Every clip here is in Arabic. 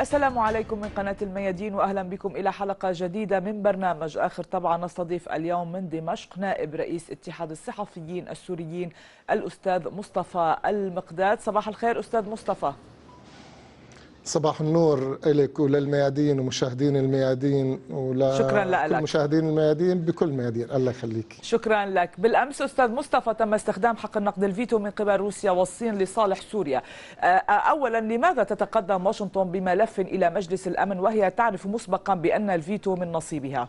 السلام عليكم من قناة الميادين وأهلا بكم إلى حلقة جديدة من برنامج آخر طبعا نستضيف اليوم من دمشق نائب رئيس اتحاد الصحفيين السوريين الأستاذ مصطفى المقداد صباح الخير أستاذ مصطفى صباح النور لك وللميادين ومشاهدين الميادين ولا شكرا لك مشاهدين الميادين بكل ميادين الله يخليك شكرا لك بالامس استاذ مصطفى تم استخدام حق النقد الفيتو من قبل روسيا والصين لصالح سوريا آه، اولا لماذا تتقدم واشنطن بملف الى مجلس الامن وهي تعرف مسبقا بان الفيتو من نصيبها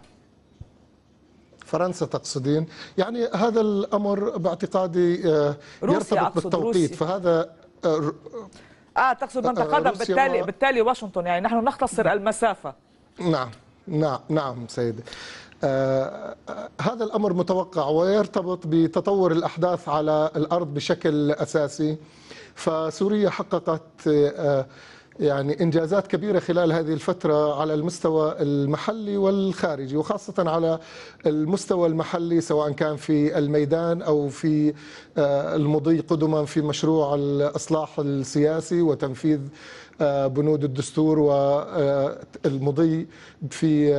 فرنسا تقصدين يعني هذا الامر باعتقادي آه، يرتبط بالتوقيت روسيا. فهذا آه، اه تقصد من تقدم بالتالي بالتالي واشنطن يعني نحن نختصر المسافه نعم نعم نعم سيدي آه،, آه هذا الامر متوقع ويرتبط بتطور الاحداث على الارض بشكل اساسي فسوريا حققت آه يعني انجازات كبيره خلال هذه الفتره على المستوى المحلي والخارجي وخاصه على المستوى المحلي سواء كان في الميدان او في آه، المضي قدما في مشروع الاصلاح السياسي وتنفيذ آه، بنود الدستور والمضي آه، في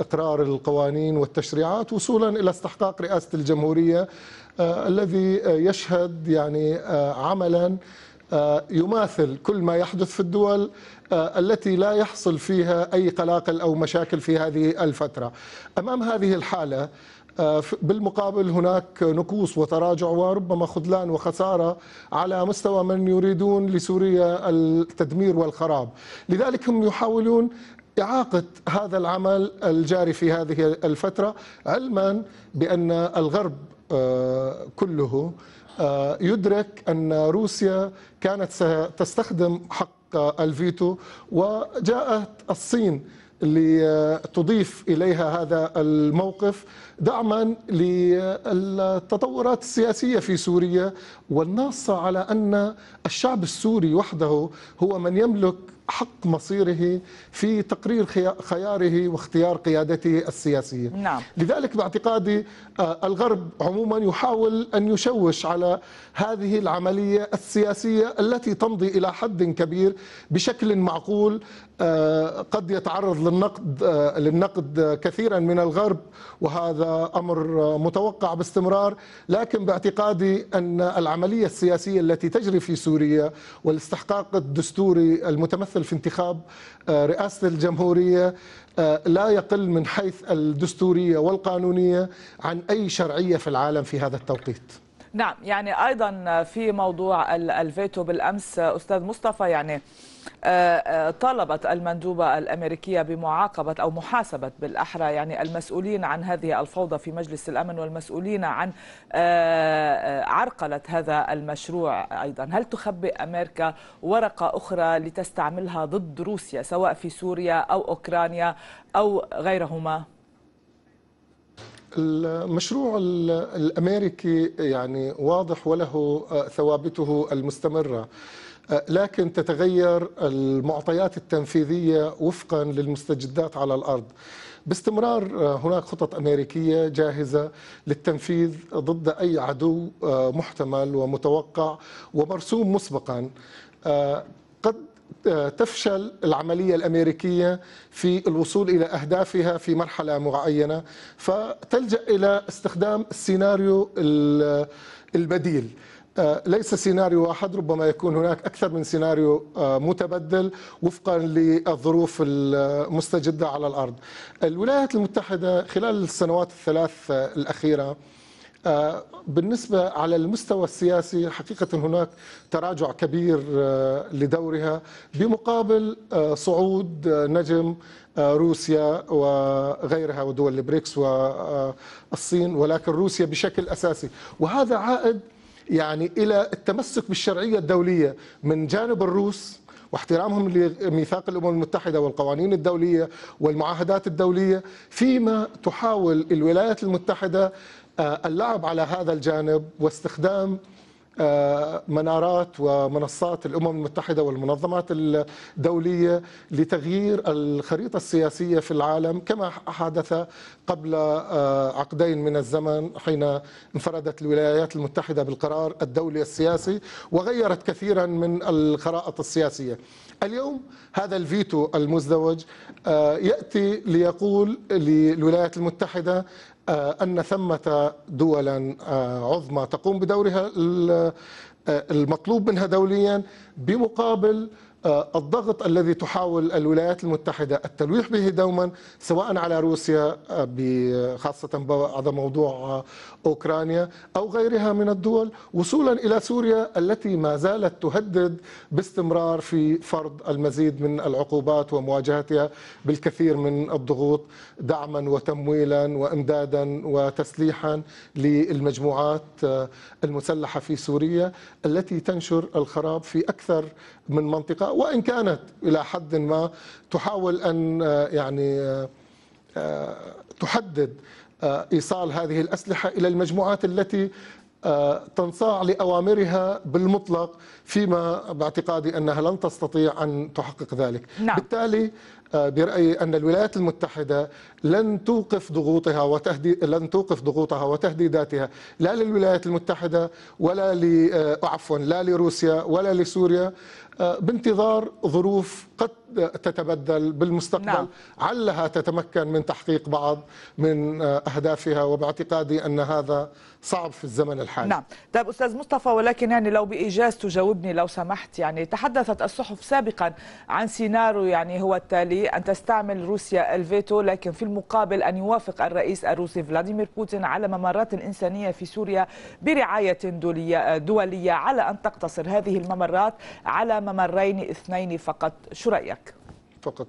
اقرار القوانين والتشريعات وصولا الى استحقاق رئاسه الجمهوريه الذي يشهد يعني عملا آه، يماثل كل ما يحدث في الدول آه، التي لا يحصل فيها أي قلاقل أو مشاكل في هذه الفترة أمام هذه الحالة آه، بالمقابل هناك نكوص وتراجع وربما خذلان وخسارة على مستوى من يريدون لسوريا التدمير والخراب لذلك هم يحاولون إعاقة هذا العمل الجاري في هذه الفترة علما بأن الغرب كله آه، يدرك أن روسيا كانت ستستخدم حق الفيتو وجاءت الصين لتضيف إليها هذا الموقف دعما للتطورات السياسية في سوريا والناصة على أن الشعب السوري وحده هو من يملك حق مصيره في تقرير خياره واختيار قيادته السياسية نعم. لذلك باعتقادي آه، الغرب عموما يحاول أن يشوش على هذه العملية السياسية التي تمضي إلى حد كبير بشكل معقول آه، قد يتعرض للنقد آه، للنقد كثيرا من الغرب وهذا امر متوقع باستمرار لكن باعتقادي ان العمليه السياسيه التي تجري في سوريا والاستحقاق الدستوري المتمثل يمثل في انتخاب آه، رئاسة الجمهورية آه، لا يقل من حيث الدستورية والقانونية عن أي شرعية في العالم في هذا التوقيت نعم يعني أيضا في موضوع الفيتو بالأمس أستاذ مصطفى يعني آه، آه، طالبت المندوبة الأمريكية بمعاقبة أو محاسبة بالأحرى يعني المسؤولين عن هذه الفوضى في مجلس الأمن والمسؤولين عن آه، عرقلة هذا المشروع أيضا هل تخبئ أمريكا ورقة أخرى لتستعملها ضد روسيا سواء في سوريا أو أوكرانيا أو غيرهما؟ المشروع الامريكي يعني واضح وله آه، ثوابته المستمره آه، لكن تتغير المعطيات التنفيذيه وفقا للمستجدات على الارض باستمرار آه، هناك خطط امريكيه جاهزه للتنفيذ ضد اي عدو محتمل ومتوقع ومرسوم مسبقا تفشل العملية الأمريكية في الوصول إلى أهدافها في مرحلة معينة فتلجأ إلى استخدام السيناريو البديل آه، ليس سيناريو واحد ربما يكون هناك أكثر من سيناريو آه، متبدل وفقا للظروف المستجدة على الأرض الولايات المتحدة خلال السنوات الثلاث الأخيرة آه، بالنسبة على المستوى السياسي حقيقة هناك تراجع كبير آه، لدورها بمقابل آه، صعود نجم روسيا وغيرها ودول البريكس والصين ولكن روسيا بشكل أساسي وهذا عائد يعني إلى التمسك بالشرعية الدولية من جانب الروس واحترامهم لميثاق الامم المتحده والقوانين الدوليه والمعاهدات الدوليه فيما تحاول الولايات المتحده آه، اللعب على هذا الجانب واستخدام آه، منارات ومنصات الامم المتحده والمنظمات الدوليه لتغيير الخريطه السياسيه في العالم كما حدث قبل آه، عقدين من الزمن حين انفردت الولايات المتحده بالقرار الدولي السياسي وغيرت كثيرا من الخرائط السياسيه. اليوم هذا الفيتو المزدوج ياتي ليقول للولايات المتحده آه، أن ثمة دولا آه، عظمى تقوم بدورها آه، المطلوب منها دوليا بمقابل الضغط الذي تحاول الولايات المتحدة التلويح به دوما سواء على روسيا خاصة بعد موضوع أوكرانيا أو غيرها من الدول وصولا إلى سوريا التي ما زالت تهدد باستمرار في فرض المزيد من العقوبات ومواجهتها بالكثير من الضغوط دعما وتمويلا وإمدادا وتسليحا للمجموعات آه، المسلحة في سوريا التي تنشر الخراب في أكثر من منطقة وإن كانت إلى حد ما تحاول أن آه، يعني آه، تحدد آه، ايصال هذه الاسلحه الى المجموعات التي آه، تنصاع لاوامرها بالمطلق فيما باعتقادي انها لن تستطيع ان تحقق ذلك نعم. بالتالي آه، برايي ان الولايات المتحده لن توقف ضغوطها وتهدي لن توقف ضغوطها وتهديداتها لا للولايات المتحده ولا ل عفوا لا لروسيا ولا لسوريا بانتظار ظروف قد تتبدل بالمستقبل نعم. علها تتمكن من تحقيق بعض من آه، أهدافها وباعتقادي أن هذا صعب في الزمن الحالي نعم طيب أستاذ مصطفى ولكن يعني لو بإيجاز تجاوبني لو سمحت يعني تحدثت الصحف سابقا عن سيناريو يعني هو التالي أن تستعمل روسيا الفيتو لكن في المقابل أن يوافق الرئيس الروسي فلاديمير بوتين على ممرات إنسانية في سوريا برعاية دولية, آه، دولية على أن تقتصر هذه الممرات على ممرين اثنين فقط شو رأيك؟ فقط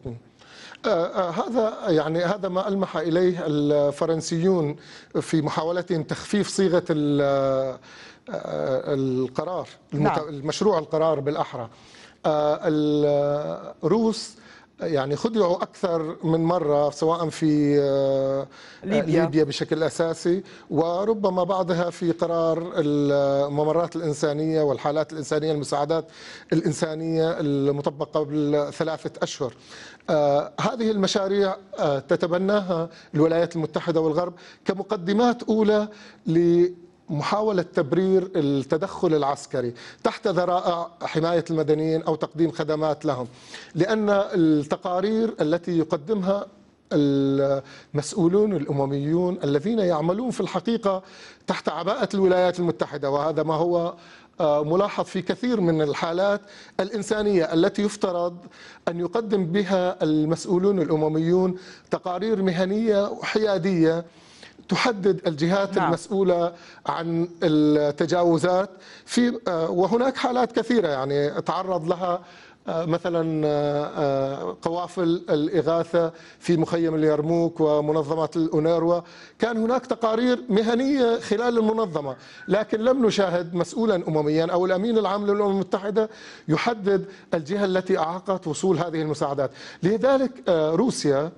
آه، آه، هذا يعني هذا ما المح اليه الفرنسيون في محاولتهم تخفيف صيغه آه، القرار نعم. المشروع القرار بالاحرى الروس يعني خدعوا اكثر من مره سواء في آه، آه، ليبيا, ليبيا بشكل اساسي وربما بعضها في قرار الممرات الانسانيه والحالات الانسانيه المساعدات الانسانيه المطبقه قبل ثلاثه اشهر. آه، هذه المشاريع تتبناها الولايات المتحده والغرب كمقدمات اولى محاولة تبرير التدخل العسكري تحت ذرائع حماية المدنيين أو تقديم خدمات لهم لأن التقارير التي يقدمها المسؤولون الأمميون الذين يعملون في الحقيقة تحت عباءة الولايات المتحدة وهذا ما هو آه، ملاحظ في كثير من الحالات الإنسانية التي يفترض أن يقدم بها المسؤولون الأمميون تقارير مهنية وحيادية تحدد الجهات نعم. المسؤولة عن التجاوزات في آه، وهناك حالات كثيرة يعني تعرض لها آه، مثلا آه، قوافل الإغاثة في مخيم اليرموك ومنظمة الأونروا كان هناك تقارير مهنية خلال المنظمة لكن لم نشاهد مسؤولا أمميا أو الأمين العام للأمم المتحدة يحدد الجهة التي أعاقت وصول هذه المساعدات لذلك روسيا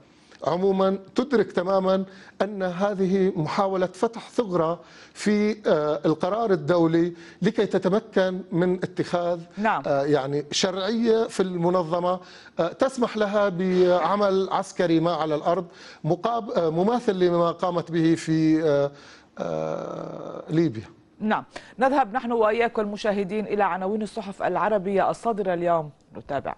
عموما تدرك تماما ان هذه محاوله فتح ثغره في آه، القرار الدولي لكي تتمكن من اتخاذ نعم. آه، يعني شرعيه في المنظمه آه، تسمح لها بعمل عسكري ما على الارض مماثل لما قامت به في ليبيا. نعم نذهب نحن واياكم المشاهدين الى عناوين الصحف العربيه الصادره اليوم نتابع.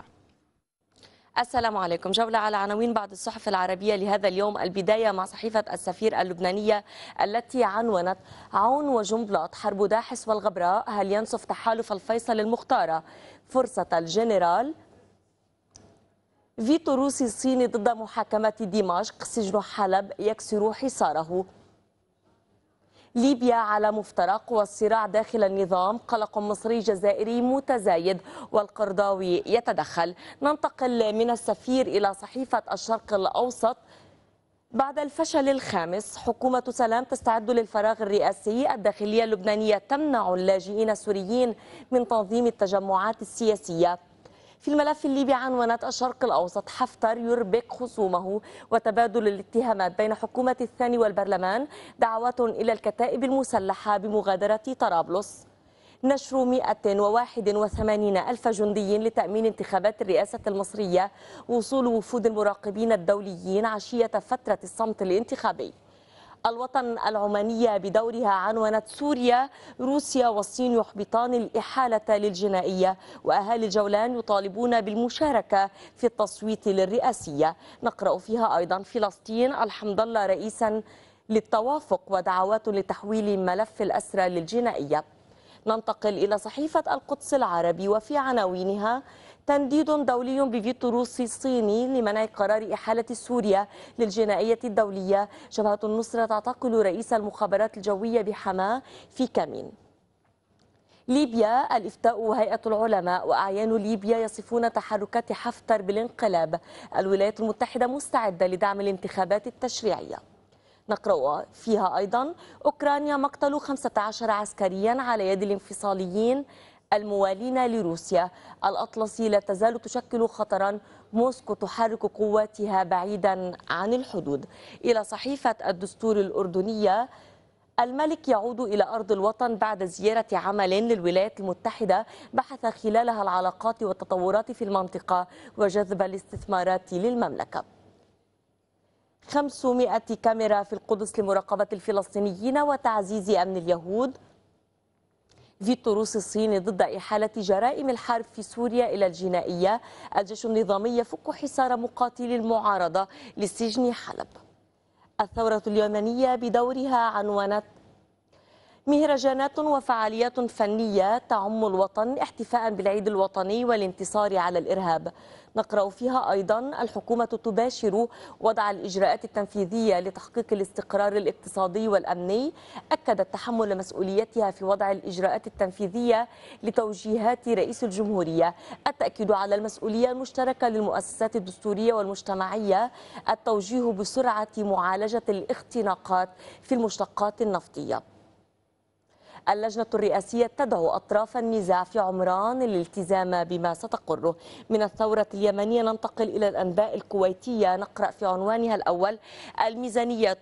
السلام عليكم جولة على عناوين بعض الصحف العربية لهذا اليوم البداية مع صحيفة السفير اللبنانية التي عنونت عون وجنبلاط حرب داحس والغبراء هل ينصف تحالف الفيصل المختارة فرصة الجنرال فيتو روسي الصيني ضد محاكمة دمشق سجن حلب يكسر حصاره ليبيا على مفترق والصراع داخل النظام قلق مصري جزائري متزايد والقرضاوي يتدخل ننتقل من السفير إلى صحيفة الشرق الأوسط بعد الفشل الخامس حكومة سلام تستعد للفراغ الرئاسي الداخلية اللبنانية تمنع اللاجئين السوريين من تنظيم التجمعات السياسية في الملف الليبي عنونت الشرق الأوسط حفتر يربك خصومه وتبادل الاتهامات بين حكومة الثاني والبرلمان دعوات إلى الكتائب المسلحة بمغادرة طرابلس نشر 181 ألف جندي لتأمين انتخابات الرئاسة المصرية وصول وفود المراقبين الدوليين عشية فترة الصمت الانتخابي الوطن العمانية بدورها عنونت سوريا روسيا والصين يحبطان الإحالة للجنائية وأهالي الجولان يطالبون بالمشاركة في التصويت للرئاسية نقرأ فيها أيضا فلسطين الحمد لله رئيسا للتوافق ودعوات لتحويل ملف الأسرى للجنائية ننتقل إلى صحيفة القدس العربي وفي عناوينها تنديد دولي بفيتو روسي صيني لمنع قرار إحالة سوريا للجنائية الدولية جبهة النصرة تعتقل رئيس المخابرات الجوية بحماه في كمين ليبيا الإفتاء وهيئة العلماء وأعيان ليبيا يصفون تحركات حفتر بالانقلاب الولايات المتحدة مستعدة لدعم الانتخابات التشريعية نقرأ فيها أيضا أوكرانيا مقتل 15 عسكريا على يد الانفصاليين الموالين لروسيا الأطلسي لا تزال تشكل خطرا موسكو تحرك قواتها بعيدا عن الحدود إلى صحيفة الدستور الأردنية الملك يعود إلى أرض الوطن بعد زيارة عمل للولايات المتحدة بحث خلالها العلاقات والتطورات في المنطقة وجذب الاستثمارات للمملكة 500 كاميرا في القدس لمراقبة الفلسطينيين وتعزيز أمن اليهود فيتو الروسي الصيني ضد إحالة جرائم الحرب في سوريا إلى الجنائية الجيش النظامي يفك حصار مقاتلي المعارضة لسجن حلب الثورة اليمنية بدورها عنونت مهرجانات وفعاليات فنية تعم الوطن احتفاء بالعيد الوطني والانتصار على الإرهاب نقرأ فيها أيضا الحكومة تباشر وضع الإجراءات التنفيذية لتحقيق الاستقرار الاقتصادي والأمني أكدت تحمل مسؤوليتها في وضع الإجراءات التنفيذية لتوجيهات رئيس الجمهورية التأكيد على المسؤولية المشتركة للمؤسسات الدستورية والمجتمعية التوجيه بسرعة معالجة الاختناقات في المشتقات النفطية اللجنة الرئاسية تدعو أطراف النزاع في عمران للالتزام بما ستقره من الثورة اليمنية ننتقل إلى الأنباء الكويتية نقرأ في عنوانها الأول الميزانية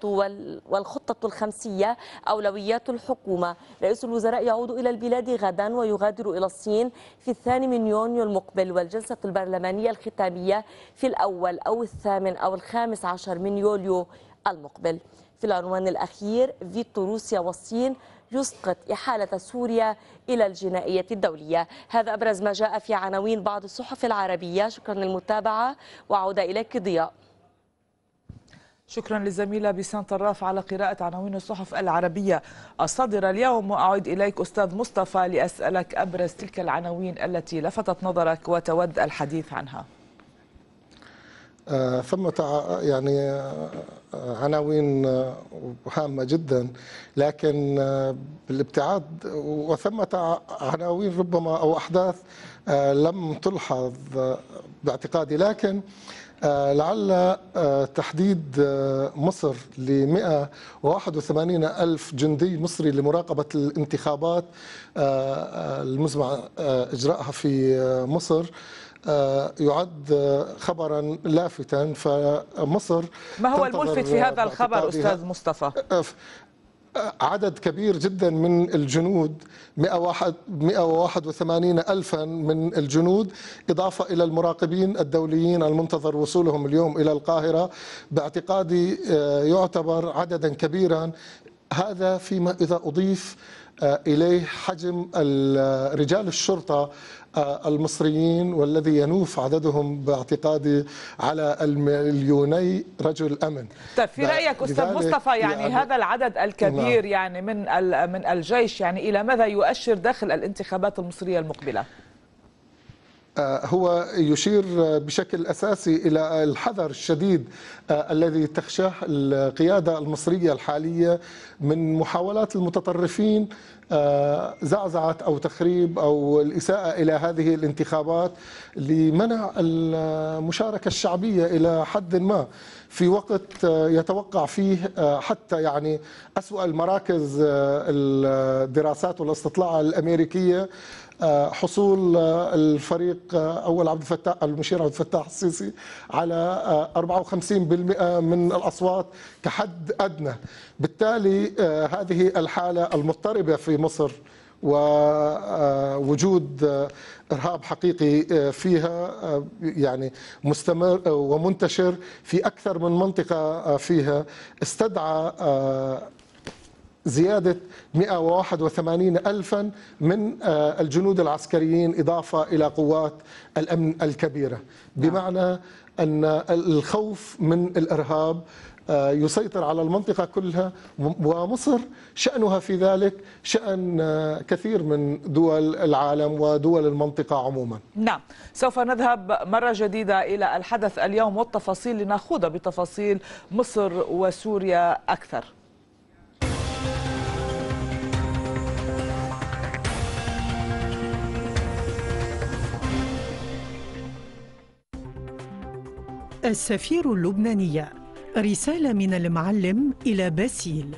والخطة الخمسية أولويات الحكومة رئيس الوزراء يعود إلى البلاد غدا ويغادر إلى الصين في الثاني من يونيو المقبل والجلسة البرلمانية الختامية في الأول أو الثامن أو الخامس عشر من يوليو المقبل في العنوان الأخير فيتو روسيا والصين يسقط إحالة سوريا إلى الجنائية الدولية هذا أبرز ما جاء في عناوين بعض الصحف العربية شكرا للمتابعة وعودة إليك ضياء شكرا للزميلة بيسان طراف على قراءة عناوين الصحف العربية الصادرة اليوم وأعود إليك أستاذ مصطفى لأسألك أبرز تلك العناوين التي لفتت نظرك وتود الحديث عنها آه، ثمة يعني آه، عناوين آه، هامة جدا لكن بالابتعاد وثمة عناوين ربما أو أحداث لم تلحظ باعتقادي لكن لعل تحديد مصر ل 181 ألف جندي مصري لمراقبة الانتخابات المزمع إجراءها في مصر آه، يعد خبرا لافتا فمصر ما هو الملفت في هذا الخبر أستاذ مصطفى؟ آه، آه، عدد كبير جدا من الجنود 181 ألفا من الجنود إضافة إلى المراقبين الدوليين المنتظر وصولهم اليوم إلى القاهرة باعتقادي يعتبر عددا كبيرا هذا فيما إذا أضيف آه، إليه حجم آه، رجال الشرطة آه، المصريين والذي ينوف عددهم باعتقادي على المليوني رجل امن طيب في رايك استاذ مصطفى يعني هذا العدد الكبير نعم. يعني من من الجيش يعني الى ماذا يؤشر داخل الانتخابات المصريه المقبله آه، هو يشير بشكل أساسي إلى الحذر الشديد آه، الذي تخشاه القيادة المصرية الحالية من محاولات المتطرفين آه، زعزعة أو تخريب أو الإساءة إلى هذه الانتخابات لمنع المشاركة الشعبية إلى حد ما في وقت يتوقع فيه حتى يعني أسوأ المراكز الدراسات والاستطلاع الأمريكية آه، حصول آه، الفريق آه، اول عبد الفتاح المشير عبد الفتاح السيسي على 54% من الاصوات كحد ادنى بالتالي هذه الحاله المضطربه في مصر ووجود ارهاب حقيقي فيها يعني مستمر ومنتشر في اكثر من منطقه فيها استدعى زيادة 181 ألفا من آه، الجنود العسكريين إضافة إلى قوات الأمن الكبيرة نعم. بمعنى أن الخوف من الإرهاب آه، يسيطر على المنطقة كلها ومصر شأنها في ذلك شأن آه، كثير من دول العالم ودول المنطقة عموما نعم سوف نذهب مرة جديدة إلى الحدث اليوم والتفاصيل لنخوض بتفاصيل مصر وسوريا أكثر السفير اللبناني رسالة من المعلم إلى باسيل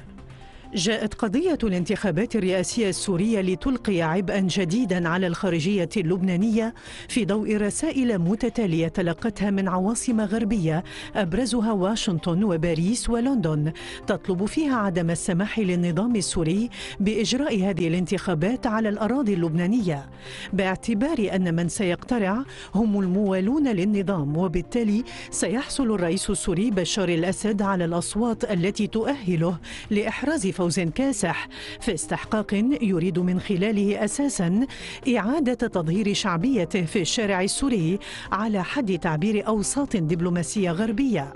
جاءت قضية الانتخابات الرئاسية السورية لتلقي عبئا جديدا على الخارجية اللبنانية في ضوء رسائل متتالية تلقتها من عواصم غربية أبرزها واشنطن وباريس ولندن تطلب فيها عدم السماح للنظام السوري بإجراء هذه الانتخابات على الأراضي اللبنانية باعتبار أن من سيقترع هم الموالون للنظام وبالتالي سيحصل الرئيس السوري بشار الأسد على الأصوات التي تؤهله لإحراز فوز كاسح في استحقاق يريد من خلاله أساسا إعادة تظهير شعبيته في الشارع السوري على حد تعبير أوساط دبلوماسية غربية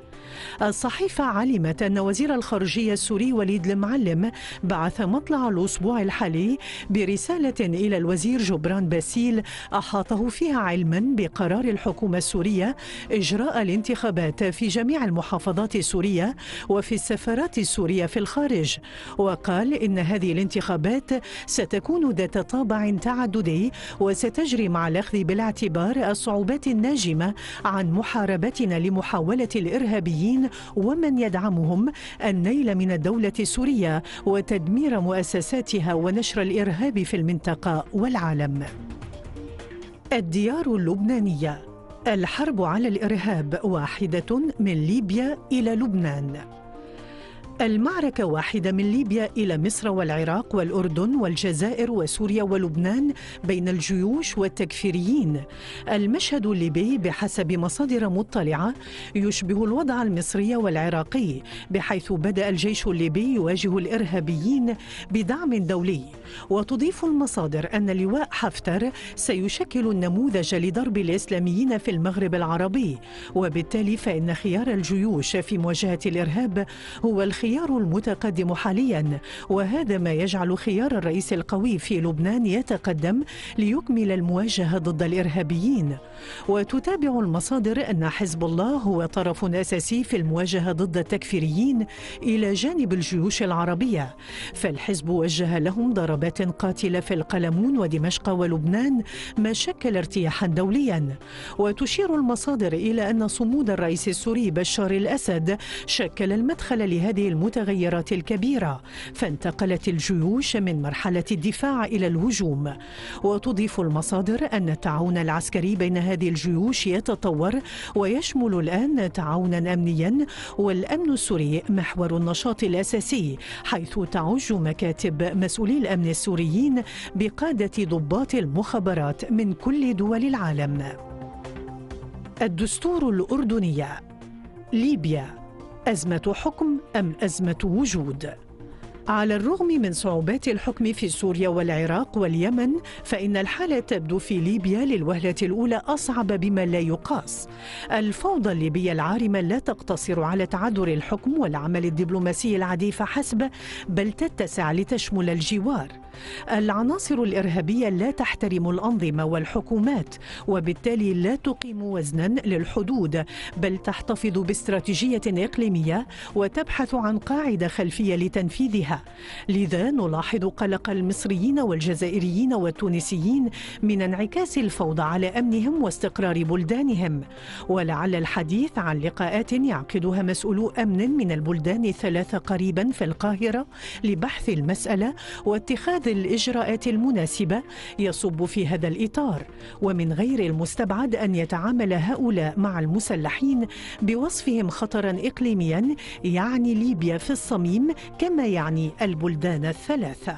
الصحيفة علمت أن وزير الخارجية السوري وليد المعلم بعث مطلع الأسبوع الحالي برسالة إلى الوزير جبران باسيل أحاطه فيها علما بقرار الحكومة السورية إجراء الانتخابات في جميع المحافظات السورية وفي السفارات السورية في الخارج وقال إن هذه الانتخابات ستكون ذات طابع تعددي وستجري مع الأخذ بالاعتبار الصعوبات الناجمة عن محاربتنا لمحاولة الإرهابيين السوريين ومن يدعمهم النيل من الدولة السورية وتدمير مؤسساتها ونشر الإرهاب في المنطقة والعالم الديار اللبنانية الحرب على الإرهاب واحدة من ليبيا إلى لبنان المعركة واحدة من ليبيا إلى مصر والعراق والأردن والجزائر وسوريا ولبنان بين الجيوش والتكفيريين المشهد الليبي بحسب مصادر مطلعة يشبه الوضع المصري والعراقي بحيث بدأ الجيش الليبي يواجه الإرهابيين بدعم دولي وتضيف المصادر أن لواء حفتر سيشكل النموذج لضرب الإسلاميين في المغرب العربي وبالتالي فإن خيار الجيوش في مواجهة الإرهاب هو الخيار الخيار المتقدم حاليا وهذا ما يجعل خيار الرئيس القوي في لبنان يتقدم ليكمل المواجهة ضد الإرهابيين وتتابع المصادر أن حزب الله هو طرف أساسي في المواجهة ضد التكفيريين إلى جانب الجيوش العربية فالحزب وجه لهم ضربات قاتلة في القلمون ودمشق ولبنان ما شكل ارتياحا دوليا وتشير المصادر إلى أن صمود الرئيس السوري بشار الأسد شكل المدخل لهذه المتغيرات الكبيرة فانتقلت الجيوش من مرحلة الدفاع إلى الهجوم وتضيف المصادر أن التعاون العسكري بين هذه الجيوش يتطور ويشمل الآن تعاونا أمنيا والأمن السوري محور النشاط الأساسي حيث تعج مكاتب مسؤولي الأمن السوريين بقادة ضباط المخابرات من كل دول العالم الدستور الأردنية ليبيا أزمة حكم أم أزمة وجود على الرغم من صعوبات الحكم في سوريا والعراق واليمن فإن الحالة تبدو في ليبيا للوهلة الأولى أصعب بما لا يقاس الفوضى الليبية العارمة لا تقتصر على تعذر الحكم والعمل الدبلوماسي العادي فحسب بل تتسع لتشمل الجوار العناصر الإرهابية لا تحترم الأنظمة والحكومات وبالتالي لا تقيم وزنا للحدود بل تحتفظ باستراتيجية إقليمية وتبحث عن قاعدة خلفية لتنفيذها لذا نلاحظ قلق المصريين والجزائريين والتونسيين من انعكاس الفوضى على امنهم واستقرار بلدانهم ولعل الحديث عن لقاءات يعقدها مسؤولو امن من البلدان الثلاثه قريبا في القاهره لبحث المساله واتخاذ الاجراءات المناسبه يصب في هذا الاطار ومن غير المستبعد ان يتعامل هؤلاء مع المسلحين بوصفهم خطرا اقليميا يعني ليبيا في الصميم كما يعني البلدان الثلاثة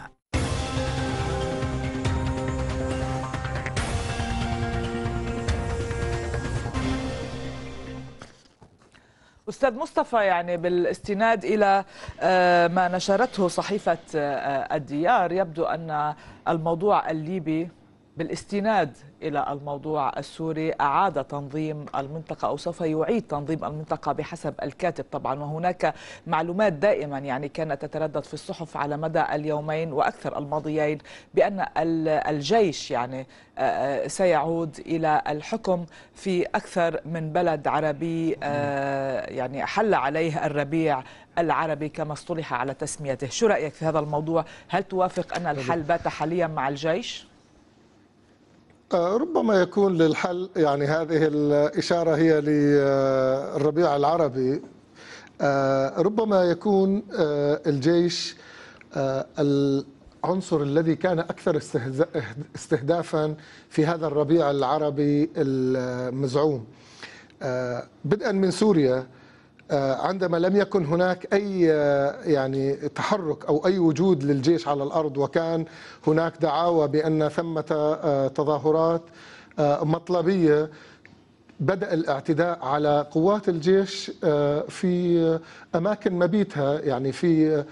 أستاذ مصطفى يعني بالاستناد إلى آه، ما نشرته صحيفة آه، الديار يبدو أن الموضوع الليبي بالاستناد إلى الموضوع السوري أعاد تنظيم المنطقة أو سوف يعيد تنظيم المنطقة بحسب الكاتب طبعا وهناك معلومات دائما يعني كانت تتردد في الصحف على مدى اليومين وأكثر الماضيين بأن الجيش يعني آه، آه، سيعود إلى الحكم في أكثر من بلد عربي آه، يعني حل عليه الربيع العربي كما اصطلح على تسميته شو رأيك في هذا الموضوع هل توافق أن الحل بات حاليا مع الجيش؟ آه، ربما يكون للحل يعني هذه الإشارة هي للربيع العربي آه، ربما يكون آه، الجيش العنصر الذي كان أكثر استهدافا في هذا الربيع العربي المزعوم بدءا من سوريا آه، عندما لم يكن هناك اي آه، يعني تحرك او اي وجود للجيش على الارض وكان هناك دعاوى بان ثمه آه، تظاهرات مطلبيه بدأ الاعتداء على قوات الجيش في أماكن مبيتها يعني في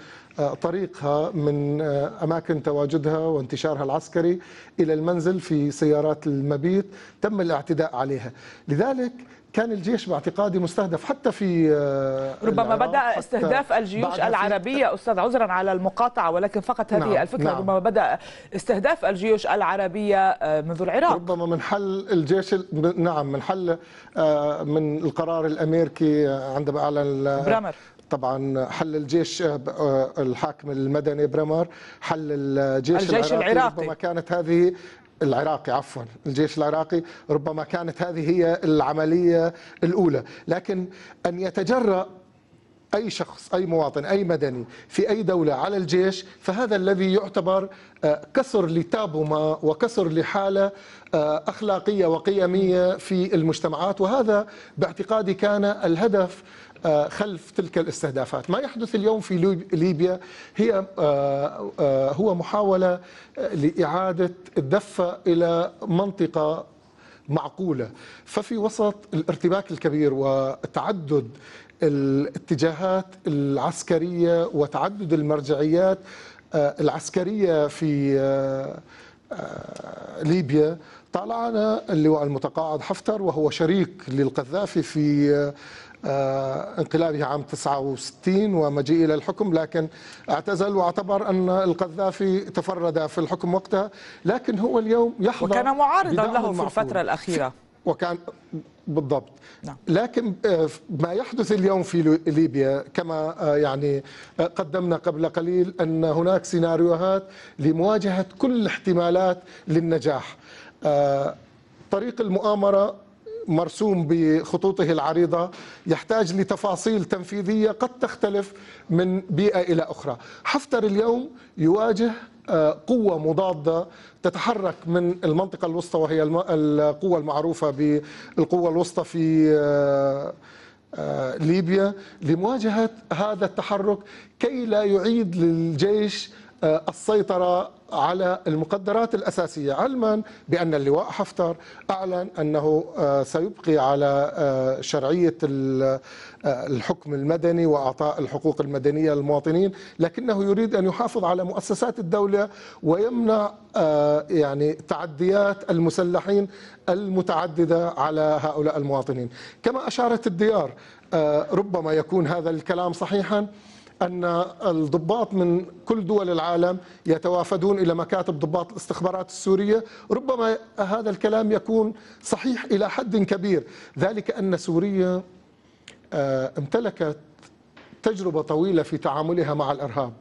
طريقها من أماكن تواجدها وانتشارها العسكري إلى المنزل في سيارات المبيت تم الاعتداء عليها لذلك كان الجيش باعتقادي مستهدف حتى في آه، ربما بدا استهداف الجيوش العربيه استاذ عذرا على المقاطعه ولكن فقط هذه نعم الفكره نعم ربما بدا استهداف الجيوش العربيه آه، منذ العراق ربما من حل الجيش نعم من حل آه، من القرار الامريكي عندما اعلن برامر طبعا حل الجيش الحاكم المدني برمر حل الجيش, الجيش العراقي ربما كانت هذه العراقي عفوا الجيش العراقي ربما كانت هذه هي العملية الأولى لكن أن يتجرأ أي شخص أي مواطن أي مدني في أي دولة على الجيش فهذا الذي يعتبر آه، كسر لتابوما وكسر لحالة آه، أخلاقية وقيمية في المجتمعات وهذا باعتقادي كان الهدف آه، خلف تلك الاستهدافات ما يحدث اليوم في ليبيا هي آه، آه، هو محاولة لإعادة الدفة إلى منطقة معقولة ففي وسط الارتباك الكبير وتعدد الاتجاهات العسكرية وتعدد المرجعيات العسكرية في ليبيا طالعنا اللواء المتقاعد حفتر وهو شريك للقذافي في آه، انقلابه عام 69 ومجيئه الى الحكم لكن اعتزل واعتبر ان القذافي تفرد في الحكم وقتها لكن هو اليوم يحظى وكان معارضا له في الفتره الاخيره وكان بالضبط نعم. لكن آه، ما يحدث اليوم في ليبيا كما آه، يعني قدمنا قبل قليل ان هناك سيناريوهات لمواجهه كل احتمالات للنجاح آه، طريق المؤامرة مرسوم بخطوطه العريضة يحتاج لتفاصيل تنفيذية قد تختلف من بيئة إلى أخرى حفتر اليوم يواجه آه، قوة مضادة تتحرك من المنطقة الوسطى وهي القوة المعروفة بالقوة الوسطى في آه، ليبيا لمواجهة هذا التحرك كي لا يعيد للجيش السيطرة على المقدرات الأساسية علما بأن اللواء حفتر أعلن أنه آه، سيبقي على آه، شرعية آه، الحكم المدني وإعطاء الحقوق المدنية للمواطنين لكنه يريد أن يحافظ على مؤسسات الدولة ويمنع يعني تعديات المسلحين المتعددة على هؤلاء المواطنين كما أشارت الديار ربما يكون هذا الكلام صحيحا أن الضباط من كل دول العالم يتوافدون إلى مكاتب ضباط الاستخبارات السورية ربما هذا الكلام يكون صحيح إلى حد كبير ذلك أن سوريا آه، امتلكت تجربة طويلة في تعاملها مع الإرهاب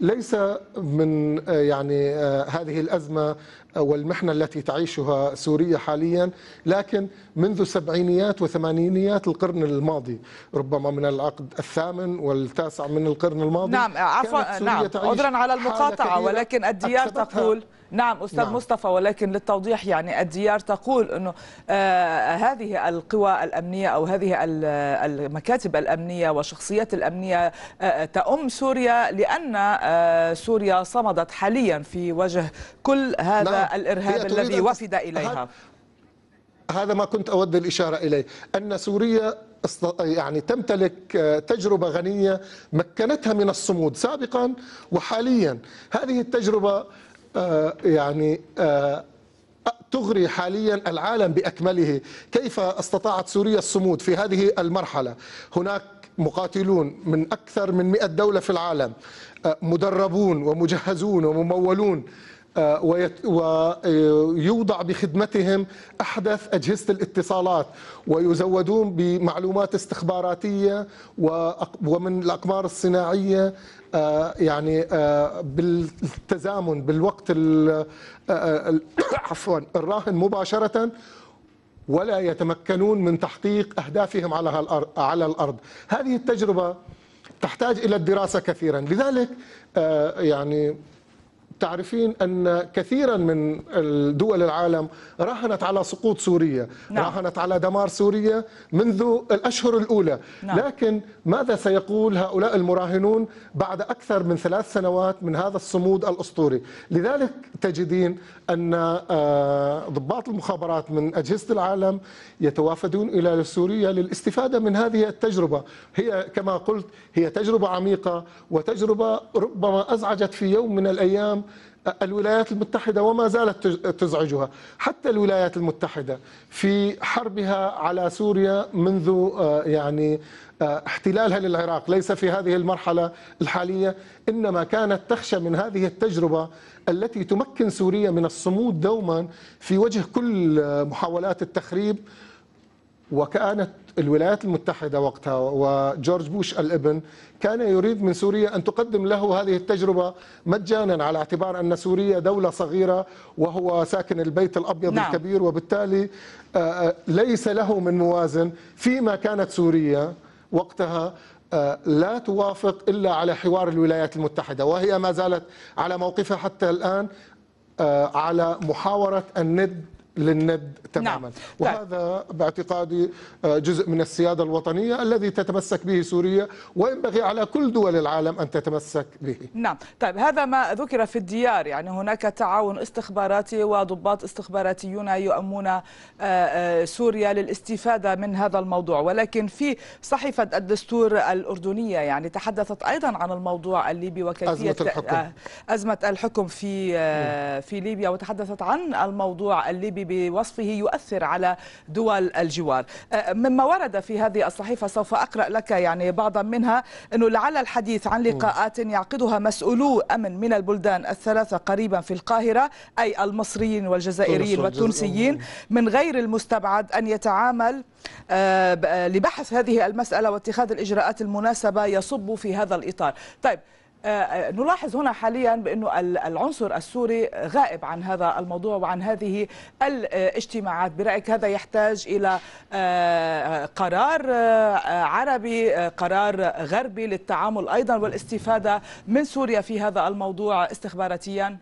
ليس من آه، يعني آه، هذه الأزمة والمحنة التي تعيشها سوريا حاليا لكن منذ سبعينيات وثمانينيات القرن الماضي ربما من العقد الثامن والتاسع من القرن الماضي نعم عفوا نعم عذرا على المقاطعة ولكن الديار تقول نعم أستاذ نعم. مصطفى ولكن للتوضيح يعني الديار تقول أنه آه هذه القوى الأمنية أو هذه المكاتب الأمنية والشخصيات الأمنية آه تأم سوريا لأن آه سوريا صمدت حاليا في وجه كل هذا نعم. الإرهاب الذي وفد إليها هذا ما كنت أود الإشارة إليه أن سوريا يعني تمتلك آه، تجربة غنية مكنتها من الصمود سابقا وحاليا هذه التجربة آه، يعني آه، تغري حاليا العالم باكمله، كيف استطاعت سوريا الصمود في هذه المرحله؟ هناك مقاتلون من اكثر من 100 دوله في العالم آه، مدربون ومجهزون وممولون آه، ويوضع آه، بخدمتهم احدث اجهزه الاتصالات ويزودون بمعلومات استخباراتيه ومن الاقمار الصناعيه آه، يعني بالتزامن بالوقت عفوا الراهن مباشره ولا يتمكنون من تحقيق اهدافهم على على الارض هذه التجربه تحتاج الى الدراسه كثيرا لذلك يعني تعرفين أن كثيرا من دول العالم راهنت على سقوط سوريا نعم. راهنت على دمار سوريا منذ الأشهر الأولى نعم. لكن ماذا سيقول هؤلاء المراهنون بعد أكثر من ثلاث سنوات من هذا الصمود الأسطوري لذلك تجدين أن آه، ضباط المخابرات من أجهزة العالم يتوافدون إلى سوريا للاستفادة من هذه التجربة هي كما قلت هي تجربة عميقة وتجربة ربما أزعجت في يوم من الأيام الولايات المتحدة وما زالت تزعجها حتى الولايات المتحدة في حربها على سوريا منذ آه، يعني آه، احتلالها للعراق ليس في هذه المرحلة الحالية إنما كانت تخشى من هذه التجربة التي تمكن سوريا من الصمود دوما في وجه كل آه، محاولات التخريب وكانت الولايات المتحدة وقتها وجورج بوش الابن كان يريد من سوريا أن تقدم له هذه التجربة مجانا على اعتبار أن سوريا دولة صغيرة وهو ساكن البيت الأبيض نعم. الكبير وبالتالي آه، آه، ليس له من موازن فيما كانت سوريا وقتها آه، لا توافق إلا على حوار الولايات المتحدة وهي ما زالت على موقفها حتى الآن على محاورة الند للند تماما نعم. طيب. وهذا باعتقادي آه، جزء من السيادة الوطنية الذي تتمسك به سوريا وينبغي على كل دول العالم أن تتمسك به نعم طيب هذا ما ذكر في الديار يعني هناك تعاون استخباراتي وضباط استخباراتيون يؤمون آه، آه، سوريا للاستفادة من هذا الموضوع ولكن في صحيفة الدستور الأردنية يعني تحدثت أيضا عن الموضوع الليبي وكيفية أزمة الحكم, أزمة الحكم في, نعم. في ليبيا وتحدثت عن الموضوع الليبي بوصفه يؤثر على دول الجوار أه، مما ورد في هذه الصحيفة سوف أقرأ لك يعني بعضا منها أنه لعل الحديث عن لقاءات يعقدها مسؤولو أمن من البلدان الثلاثة قريبا في القاهرة أي المصريين والجزائريين والتونسيين من غير المستبعد أن يتعامل أه، لبحث هذه المسألة واتخاذ الإجراءات المناسبة يصب في هذا الإطار طيب آه، آه، نلاحظ هنا حاليا بأنه العنصر السوري غائب عن هذا الموضوع وعن هذه الاجتماعات برأيك هذا يحتاج إلى آه، قرار عربي قرار غربي للتعامل أيضا والاستفادة من سوريا في هذا الموضوع استخباراتيا؟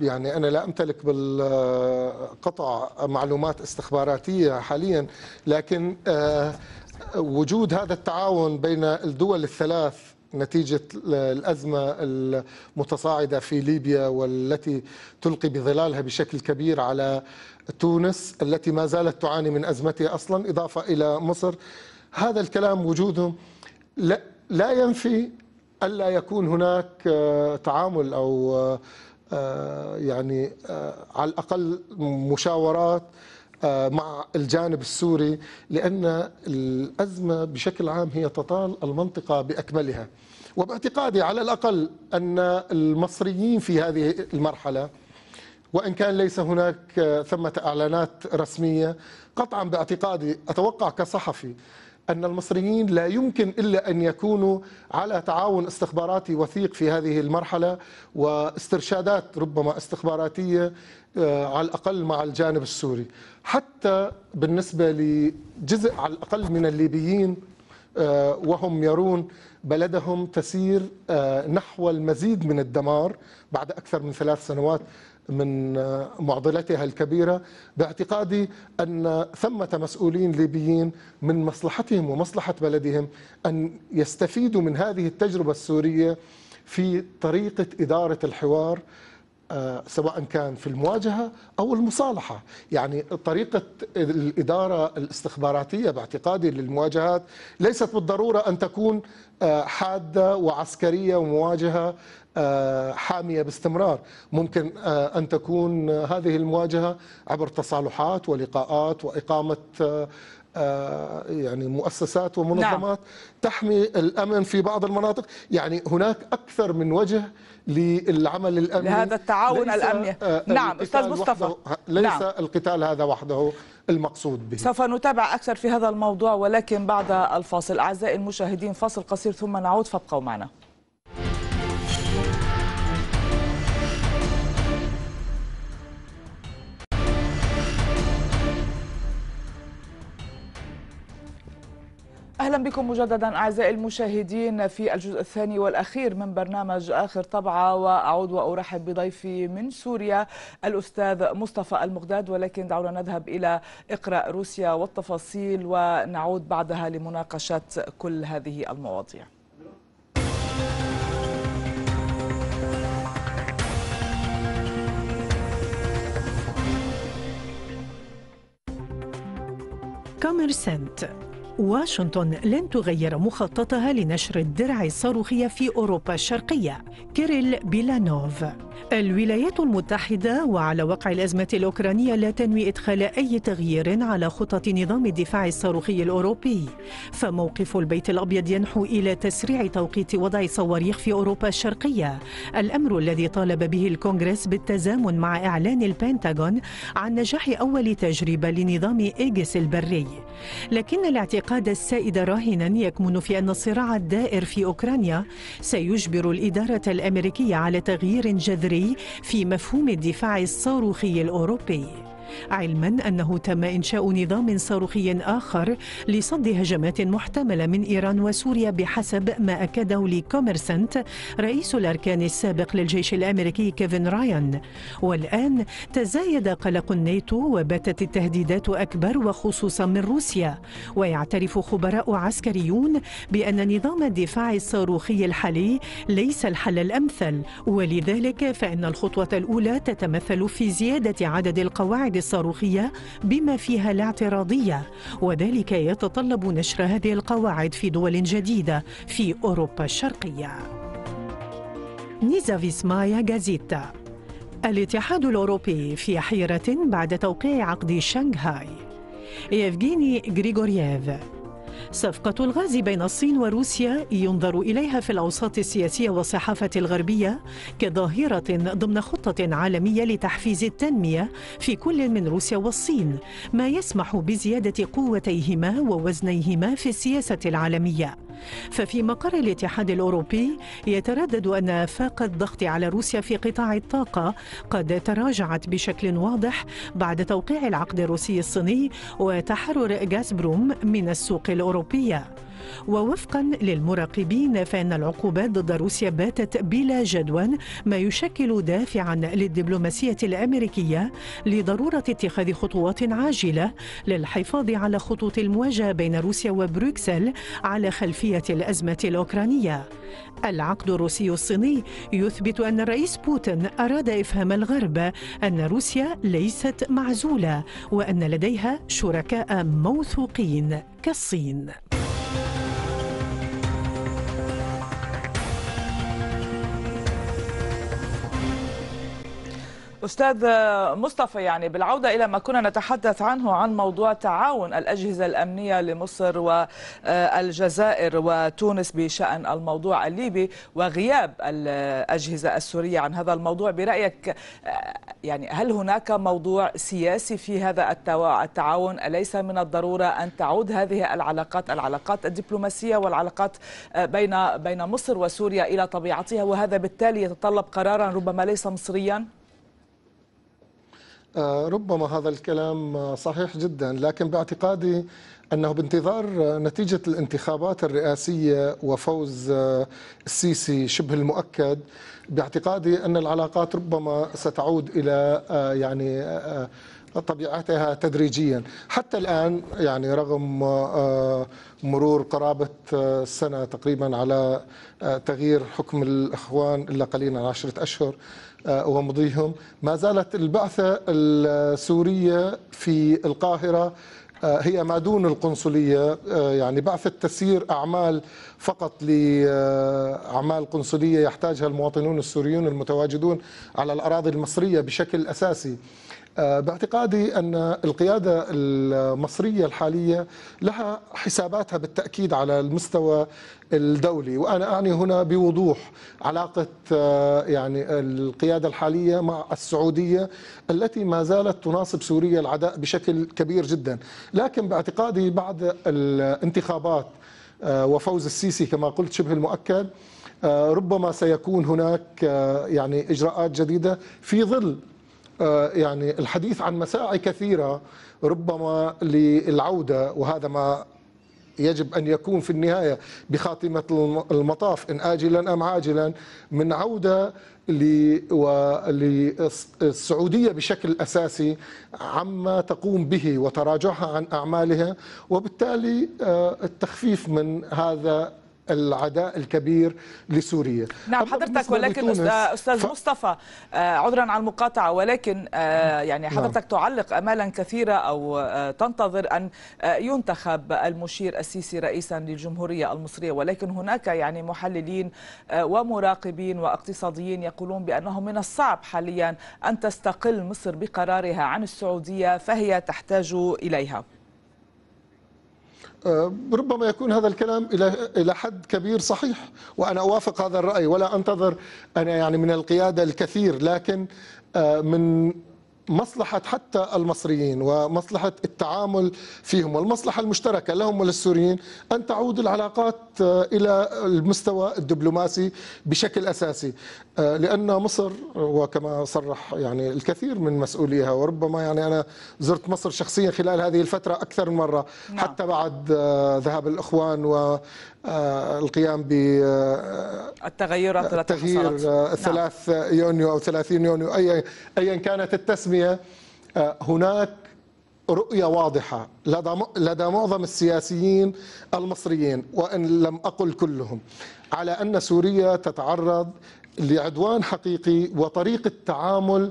يعني أنا لا أمتلك بالقطع معلومات استخباراتية حاليا لكن وجود هذا التعاون بين الدول الثلاث نتيجة الأزمة المتصاعدة في ليبيا والتي تلقي بظلالها بشكل كبير على تونس التي ما زالت تعاني من أزمتها أصلا إضافة إلى مصر هذا الكلام وجودهم لا, لا ينفي ألا يكون هناك آه، تعامل أو آه، آه، يعني على الأقل مشاورات آه، مع الجانب السوري لأن الأزمة بشكل عام هي تطال المنطقة بأكملها وباعتقادي على الأقل أن المصريين في هذه المرحلة وإن كان ليس هناك آه، ثمة إعلانات رسمية قطعا باعتقادي أتوقع كصحفي أن المصريين لا يمكن إلا أن يكونوا على تعاون استخباراتي وثيق في هذه المرحلة واسترشادات ربما استخباراتية آه، على الأقل مع الجانب السوري حتى بالنسبة لجزء على الأقل من الليبيين آه، وهم يرون بلدهم تسير آه، نحو المزيد من الدمار بعد أكثر من ثلاث سنوات من معضلتها الكبيرة باعتقادي أن ثمة مسؤولين ليبيين من مصلحتهم ومصلحة بلدهم أن يستفيدوا من هذه التجربة السورية في طريقة إدارة الحوار آه، سواء كان في المواجهة أو المصالحة يعني طريقة الإدارة الاستخباراتية باعتقادي للمواجهات ليست بالضرورة أن تكون آه، حادة وعسكرية ومواجهة آه، حاميه باستمرار، ممكن آه، ان تكون آه، هذه المواجهه عبر تصالحات ولقاءات واقامه يعني مؤسسات ومنظمات نعم. تحمي الامن في بعض المناطق، يعني هناك اكثر من وجه للعمل الامني لهذا التعاون الامني نعم استاذ مصطفى ليس نعم. القتال هذا وحده المقصود به سوف نتابع اكثر في هذا الموضوع ولكن بعد الفاصل اعزائي المشاهدين فاصل قصير ثم نعود فابقوا معنا أهلا بكم مجددا أعزائي المشاهدين في الجزء الثاني والأخير من برنامج آخر طبعة وأعود وأرحب بضيفي من سوريا الأستاذ مصطفى المغداد ولكن دعونا نذهب إلى إقرأ روسيا والتفاصيل ونعود بعدها لمناقشة كل هذه المواضيع كوميرسنت واشنطن لن تغير مخططها لنشر الدرع الصاروخي في أوروبا الشرقية كيريل بيلانوف الولايات المتحدة وعلى وقع الأزمة الأوكرانية لا تنوي إدخال أي تغيير على خطط نظام الدفاع الصاروخي الأوروبي فموقف البيت الأبيض ينحو إلى تسريع توقيت وضع صواريخ في أوروبا الشرقية الأمر الذي طالب به الكونغرس بالتزامن مع إعلان البنتاغون عن نجاح أول تجربة لنظام إيجس البري لكن الاعتقاد القادة السائدة راهنا يكمن في أن الصراع الدائر في أوكرانيا سيجبر الإدارة الأمريكية على تغيير جذري في مفهوم الدفاع الصاروخي الأوروبي علما أنه تم إنشاء نظام صاروخي آخر لصد هجمات محتملة من إيران وسوريا بحسب ما أكده لكوميرسنت رئيس الأركان السابق للجيش الأمريكي كيفن رايان والآن تزايد قلق الناتو وباتت التهديدات أكبر وخصوصا من روسيا ويعترف خبراء عسكريون بأن نظام الدفاع الصاروخي الحالي ليس الحل الأمثل ولذلك فإن الخطوة الأولى تتمثل في زيادة عدد القواعد القواعد الصاروخية بما فيها الاعتراضية وذلك يتطلب نشر هذه القواعد في دول جديدة في أوروبا الشرقية نيزافيسمايا جازيتا الاتحاد الأوروبي في حيرة بعد توقيع عقد شنغهاي يفجيني غريغورييف صفقة الغاز بين الصين وروسيا ينظر إليها في الأوساط السياسية والصحافة الغربية كظاهرة ضمن خطة عالمية لتحفيز التنمية في كل من روسيا والصين ما يسمح بزيادة قوتيهما ووزنيهما في السياسة العالمية ففي مقر الاتحاد الأوروبي يتردد أن آفاق الضغط على روسيا في قطاع الطاقة قد تراجعت بشكل واضح بعد توقيع العقد الروسي الصيني وتحرر غازبروم من السوق الأوروبية ووفقا للمراقبين فإن العقوبات ضد روسيا باتت بلا جدوى ما يشكل دافعا للدبلوماسية الأمريكية لضرورة اتخاذ خطوات عاجلة للحفاظ على خطوط المواجهة بين روسيا وبروكسل على خلفية الأزمة الأوكرانية العقد الروسي الصيني يثبت أن الرئيس بوتين أراد إفهام الغرب أن روسيا ليست معزولة وأن لديها شركاء موثوقين كالصين أستاذ مصطفى يعني بالعودة إلى ما كنا نتحدث عنه عن موضوع تعاون الأجهزة الأمنية لمصر والجزائر وتونس بشأن الموضوع الليبي وغياب الأجهزة السورية عن هذا الموضوع برأيك يعني هل هناك موضوع سياسي في هذا التعاون أليس من الضرورة أن تعود هذه العلاقات العلاقات الدبلوماسية والعلاقات بين بين مصر وسوريا إلى طبيعتها وهذا بالتالي يتطلب قرارا ربما ليس مصريا؟ آه، ربما هذا الكلام آه، صحيح جدا لكن باعتقادي أنه بانتظار نتيجة الانتخابات الرئاسية وفوز آه، السيسي شبه المؤكد باعتقادي أن العلاقات ربما ستعود إلى يعني طبيعتها تدريجيا حتى الآن يعني رغم آه، مرور قرابة آه، سنة تقريبا على آه، تغيير حكم الإخوان إلا قليلا عشرة أشهر ومضيهم ما زالت البعثة السورية في القاهرة هي ما دون القنصلية يعني بعثة تسيير أعمال فقط لأعمال قنصلية يحتاجها المواطنون السوريون المتواجدون على الأراضي المصرية بشكل أساسي آه، باعتقادي أن القيادة المصرية الحالية لها حساباتها بالتأكيد على المستوى الدولي وأنا أعني هنا بوضوح علاقة آه، يعني القيادة الحالية مع السعودية التي ما زالت تناصب سوريا العداء بشكل كبير جدا لكن باعتقادي بعد الانتخابات آه، وفوز السيسي كما قلت شبه المؤكد ربما سيكون هناك يعني اجراءات جديده في ظل آه، يعني الحديث عن مساعي كثيرة ربما للعودة وهذا ما يجب أن يكون في النهاية بخاتمة المطاف إن آجلا أم عاجلا من عودة للسعودية بشكل أساسي عما تقوم به وتراجعها عن أعمالها وبالتالي آه، التخفيف من هذا العداء الكبير لسوريا نعم حضرتك ولكن استاذ ف... مصطفى آه، عذرا على المقاطعه ولكن آه، نعم. يعني نعم. حضرتك نعم. تعلق امالا كثيره او آه، تنتظر ان ينتخب المشير السيسي رئيسا للجمهوريه المصريه ولكن هناك يعني محللين ومراقبين واقتصاديين يقولون بانه من الصعب حاليا ان تستقل مصر بقرارها عن السعوديه فهي تحتاج اليها ربما يكون هذا الكلام الى الى حد كبير صحيح وانا اوافق هذا الراي ولا انتظر انا يعني من القياده الكثير لكن آه، من مصلحة حتى المصريين ومصلحة التعامل فيهم والمصلحة المشتركة لهم وللسوريين أن تعود العلاقات آه، إلى المستوى الدبلوماسي بشكل أساسي آه، لان مصر وكما صرح يعني الكثير من مسؤوليها وربما يعني انا زرت مصر شخصيا خلال هذه الفتره اكثر من مره نعم. حتى بعد آه، ذهاب الاخوان و آه، القيام ب التغيرات التي تغيير ثلاث نعم. يونيو او 30 يونيو ايا ايا كانت التسميه هناك رؤية واضحة لدى معظم السياسيين المصريين وإن لم أقل كلهم على أن سوريا تتعرض لعدوان حقيقي وطريقه تعامل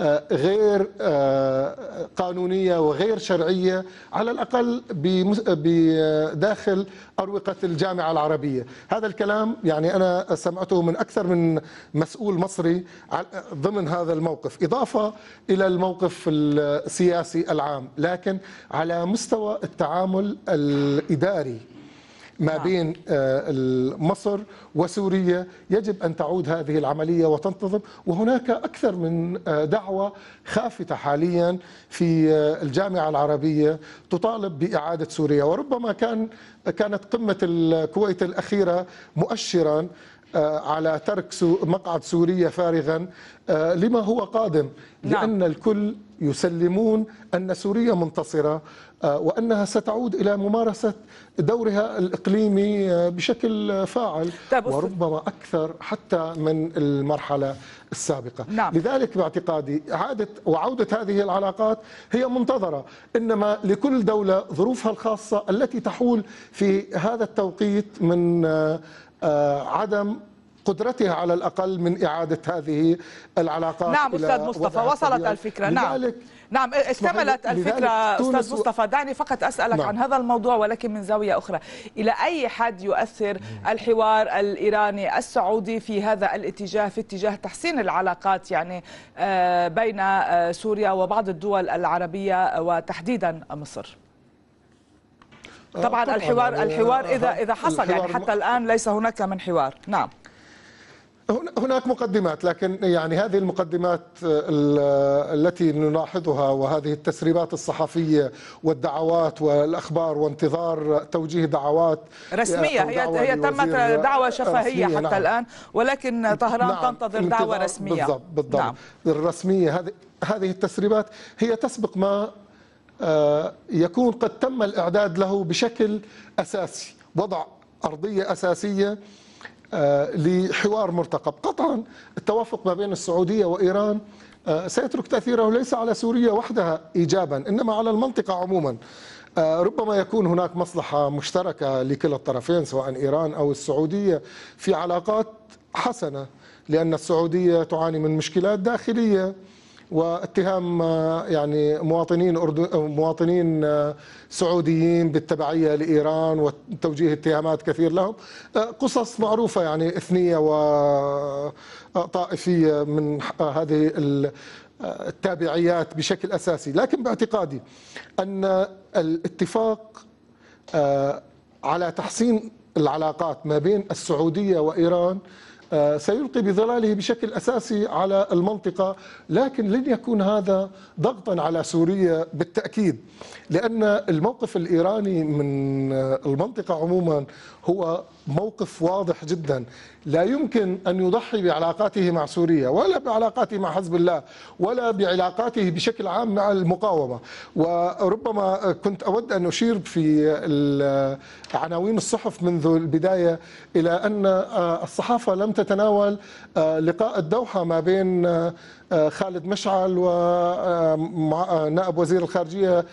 آه، غير آه، قانونية وغير شرعية على الأقل بداخل أروقة الجامعة العربية هذا الكلام يعني أنا سمعته من أكثر من مسؤول مصري ضمن هذا الموقف إضافة إلى الموقف السياسي العام لكن على مستوى التعامل الإداري ما نعم. بين آه، مصر وسوريا يجب أن تعود هذه العملية وتنتظم وهناك أكثر من آه، دعوة خافتة حاليا في آه، الجامعة العربية تطالب بإعادة سوريا وربما كان كانت قمة الكويت الأخيرة مؤشرا آه، على ترك مقعد سوريا فارغا آه، لما هو قادم نعم. لأن الكل يسلمون أن سوريا منتصرة آه، وأنها ستعود إلى ممارسة دورها الإقليمي بشكل فاعل طيب، وربما أكثر حتى من المرحلة السابقة نعم. لذلك باعتقادي عادة وعودة هذه العلاقات هي منتظرة إنما لكل دولة ظروفها الخاصة التي تحول في هذا التوقيت من آه، عدم قدرتها على الأقل من إعادة هذه العلاقات نعم أستاذ مصطفى وصلت الفكرة نعم نعم استملت الفكرة أستاذ مصطفى دعني فقط أسألك نعم. عن هذا الموضوع ولكن من زاوية أخرى إلى أي حد يؤثر الحوار الإيراني السعودي في هذا الاتجاه في اتجاه تحسين العلاقات يعني آه، بين آه، سوريا وبعض الدول العربية وتحديدا مصر آه، طبعا الحوار يعني، آه، الحوار اذا اذا حصل يعني حتى الان ليس هناك من حوار نعم هناك مقدمات لكن يعني هذه المقدمات آه، التي نلاحظها وهذه التسريبات الصحفية والدعوات والأخبار وانتظار توجيه دعوات رسمية هي, هي تمت دعوة شفهية حتى نعم. الآن ولكن نعم، طهران نعم. تنتظر دعوة رسمية بالضبط, بالضبط. نعم. الرسمية هذه هذه التسريبات هي تسبق ما آه، يكون قد تم الإعداد له بشكل أساسي وضع أرضية أساسية آه، لحوار مرتقب قطعا التوافق ما بين السعودية وإيران آه، سيترك تأثيره ليس على سوريا وحدها إيجابا إنما على المنطقة عموما ربما يكون هناك مصلحة مشتركة لكلا الطرفين سواء إيران أو السعودية في علاقات حسنة لأن السعودية تعاني من مشكلات داخلية واتهام آه، يعني مواطنين آه، مواطنين آه، سعوديين بالتبعيه لايران وتوجيه اتهامات كثير لهم قصص معروفه يعني اثنيه وطائفيه من هذه التابعيات بشكل اساسي لكن باعتقادي ان الاتفاق على تحسين العلاقات ما بين السعوديه وايران آه، سيلقي بظلاله بشكل أساسي على المنطقة لكن لن يكون هذا ضغطا على سوريا بالتأكيد لأن الموقف الإيراني من المنطقة عموما هو موقف واضح جدا لا يمكن أن يضحي بعلاقاته مع سوريا ولا بعلاقاته مع حزب الله ولا بعلاقاته بشكل عام مع المقاومة وربما كنت أود أن أشير في عناوين الصحف منذ البداية إلى أن الصحافة لم تتناول لقاء الدوحة ما بين خالد مشعل ونائب وزير الخارجية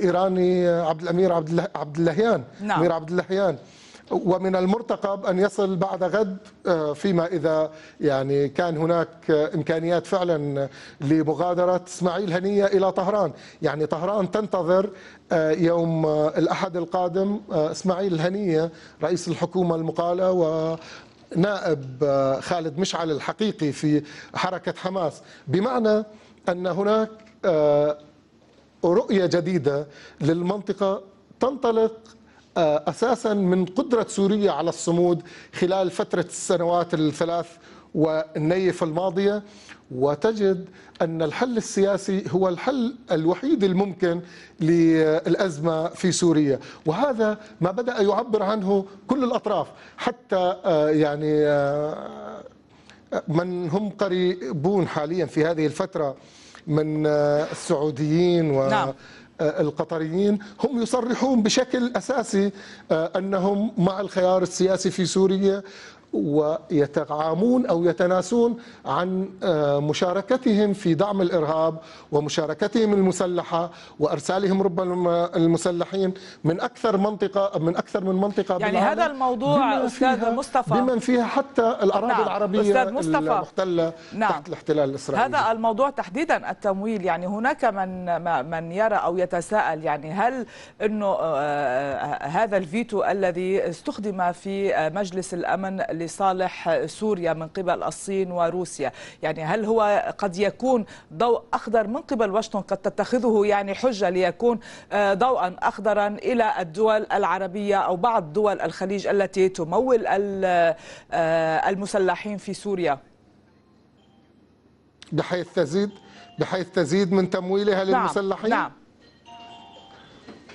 الايراني عبد الامير عبد عبد اللهيان نعم. امير عبد اللهيان ومن المرتقب ان يصل بعد غد آه، فيما اذا يعني كان هناك امكانيات فعلا لمغادره اسماعيل هنيه الى طهران، يعني طهران تنتظر آه، يوم آه، الاحد القادم اسماعيل هنيه رئيس الحكومه المقاله و نائب خالد مشعل الحقيقي في حركه حماس، بمعنى ان هناك رؤية جديدة للمنطقة تنطلق آه، أساسا من قدرة سوريا على الصمود خلال فترة السنوات الثلاث والنيف الماضية وتجد أن الحل السياسي هو الحل الوحيد الممكن للأزمة في سوريا وهذا ما بدأ يعبر عنه كل الأطراف حتى آه، يعني آه، من هم قريبون حاليا في هذه الفترة من آه، السعوديين و نعم. آه، القطريين هم يصرحون بشكل أساسي آه، أنهم مع الخيار السياسي في سوريا ويتعامون او يتناسون عن آه، مشاركتهم في دعم الارهاب ومشاركتهم المسلحه وارسالهم ربما المسلحين من اكثر منطقه من اكثر من منطقه يعني هذا الموضوع استاذ مصطفى بمن فيها حتى الاراضي نعم. العربيه المحتله نعم. تحت الاحتلال الاسرائيلي هذا الموضوع تحديدا التمويل يعني هناك من من يرى او يتساءل يعني هل انه آه، آه، هذا الفيتو الذي استخدم في مجلس الامن لصالح سوريا من قبل الصين وروسيا يعني هل هو قد يكون ضوء أخضر من قبل واشنطن قد تتخذه يعني حجة ليكون آه، ضوءا أخضرا إلى الدول العربية أو بعض دول الخليج التي تمول آه، المسلحين في سوريا بحيث تزيد بحيث تزيد من تمويلها نعم للمسلحين نعم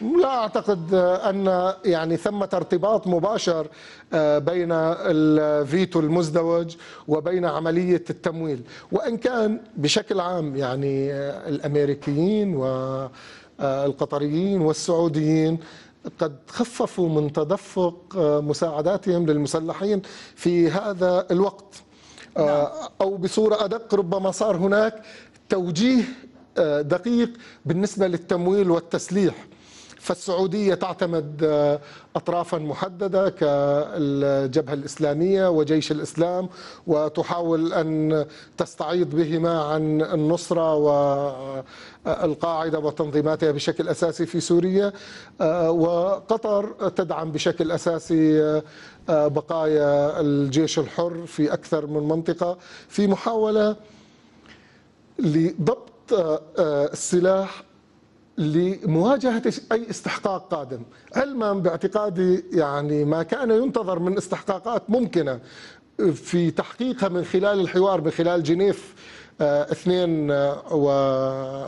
لا اعتقد ان يعني ثمه ارتباط مباشر آه، بين الفيتو المزدوج وبين عمليه التمويل وان كان بشكل عام يعني آه، الامريكيين والقطريين آه، والسعوديين قد خففوا من تدفق مساعداتهم للمسلحين في هذا الوقت نعم. او بصوره ادق ربما صار هناك توجيه دقيق بالنسبه للتمويل والتسليح فالسعودية تعتمد آه، أطرافا محددة كالجبهة الإسلامية وجيش الإسلام وتحاول أن تستعيض بهما عن النصرة والقاعدة آه، وتنظيماتها بشكل أساسي في سوريا آه، وقطر تدعم بشكل أساسي بقايا الجيش الحر في أكثر من منطقة في محاولة لضبط السلاح لمواجهة أي استحقاق قادم علما باعتقادي يعني ما كان ينتظر من استحقاقات ممكنة في تحقيقها من خلال الحوار من خلال جنيف آه، اثنين آه،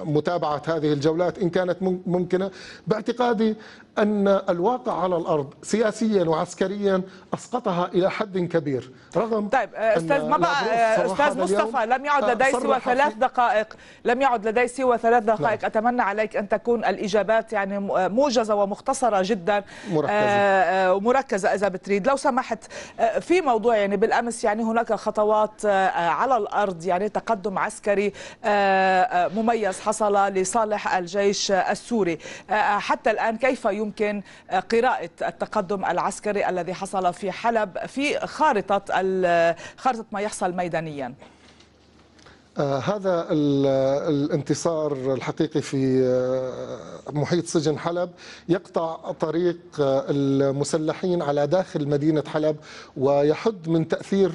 ومتابعة هذه الجولات إن كانت ممكنة باعتقادي أن الواقع على الأرض سياسيا وعسكريا أسقطها إلى حد كبير رغم طيب أستاذ ما بقى أستاذ مصطفى لم يعد لدي سوى ثلاث دقائق لم يعد لدي سوى ثلاث نعم. دقائق لا. أتمنى عليك أن تكون الإجابات يعني موجزة ومختصرة جدا مركزة. ومركزة آه، آه، إذا بتريد لو سمحت آه، في موضوع يعني بالأمس يعني هناك خطوات على الأرض يعني تقدم عسكري مميز حصل لصالح الجيش السوري حتى الآن كيف يمكن يمكن قراءة التقدم العسكري الذي حصل في حلب في خارطة خارطة ما يحصل ميدانيا آه، هذا الانتصار الحقيقي في آه، محيط سجن حلب يقطع طريق آه، المسلحين على داخل مدينة حلب ويحد من تأثير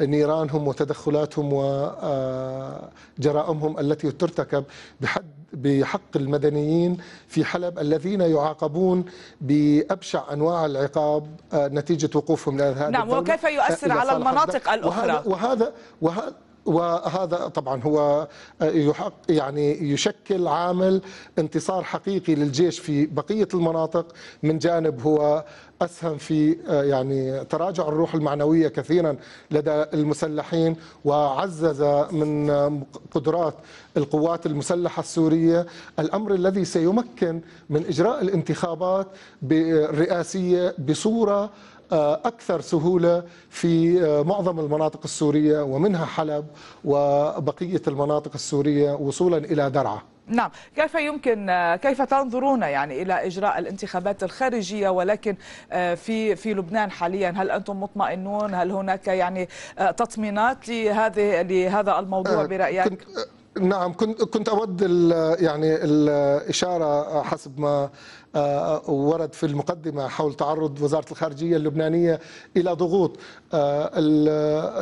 نيرانهم وتدخلاتهم وجرائمهم التي ترتكب بحد بحق المدنيين في حلب الذين يعاقبون بابشع انواع العقاب نتيجه وقوفهم لهذا نعم وكيف يؤثر على المناطق الاخرى وهذا وهذا, وهذا وهذا طبعا هو آه، يحق يعني يشكل عامل انتصار حقيقي للجيش في بقيه المناطق من جانب هو اسهم في آه، يعني تراجع الروح المعنويه كثيرا لدى المسلحين وعزز من قدرات القوات المسلحه السوريه الامر الذي سيمكن من اجراء الانتخابات الرئاسيه آه، بصوره آه، أكثر سهولة في آه، معظم المناطق السورية ومنها حلب وبقية المناطق السورية وصولا إلى درعا نعم كيف يمكن آه، كيف تنظرون يعني إلى إجراء الانتخابات الخارجية ولكن في في لبنان حاليا هل أنتم مطمئنون هل هناك يعني تطمينات لهذه لهذا الموضوع برأيك؟ كنت نعم كنت كنت اود يعني الاشاره حسب ما ورد في المقدمة حول تعرض وزارة الخارجية اللبنانية إلى ضغوط آه،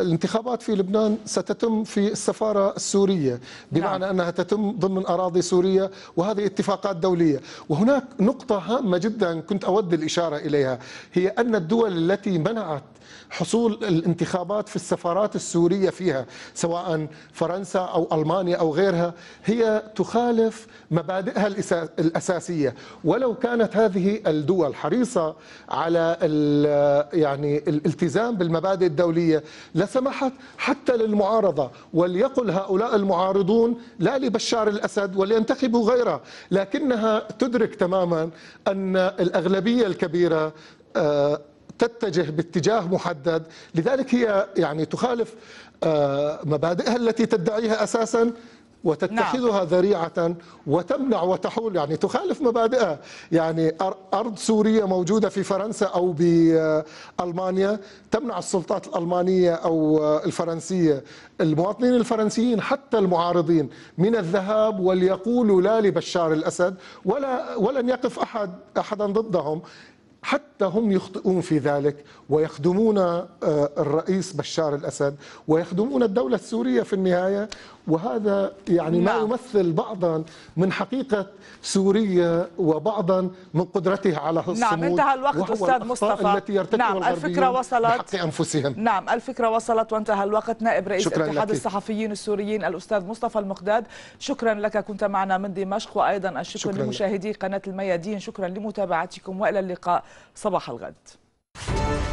الانتخابات في لبنان ستتم في السفارة السورية بمعنى نعم. أنها تتم ضمن أراضي سورية وهذه اتفاقات دولية وهناك نقطة هامة جدا كنت أود الإشارة إليها هي أن الدول التي منعت حصول الانتخابات في السفارات السورية فيها سواء فرنسا أو ألمانيا أو غيرها هي تخالف مبادئها الأساسية ولو كانت هذه الدول حريصة على يعني الالتزام بالمبادئ الدولية لسمحت حتى للمعارضة وليقل هؤلاء المعارضون لا لبشار الأسد ولينتخبوا غيره لكنها تدرك تماما أن الأغلبية الكبيرة آه، تتجه باتجاه محدد لذلك هي يعني تخالف آه، مبادئها التي تدعيها أساسا وتتخذها نعم. ذريعة وتمنع وتحول يعني تخالف مبادئها يعني أرض سورية موجودة في فرنسا أو بألمانيا تمنع السلطات الألمانية أو الفرنسية المواطنين الفرنسيين حتى المعارضين من الذهاب وليقولوا لا لبشار الأسد ولا ولن يقف أحد أحدا ضدهم حتى هم يخطئون في ذلك ويخدمون آه، الرئيس بشار الاسد ويخدمون الدوله السوريه في النهايه وهذا يعني ما نعم. يمثل بعضا من حقيقه سوريا وبعضا من قدرتها على نعم، الصمود نعم انتهى الوقت استاذ مصطفى التي نعم الفكره وصلت بحق انفسهم نعم الفكره وصلت وانتهى الوقت نائب رئيس اتحاد لك. الصحفيين السوريين الاستاذ مصطفى المقداد شكرا لك كنت معنا من دمشق وايضا الشكر لمشاهدي قناه الميادين شكرا لمتابعتكم والى اللقاء صباح الغد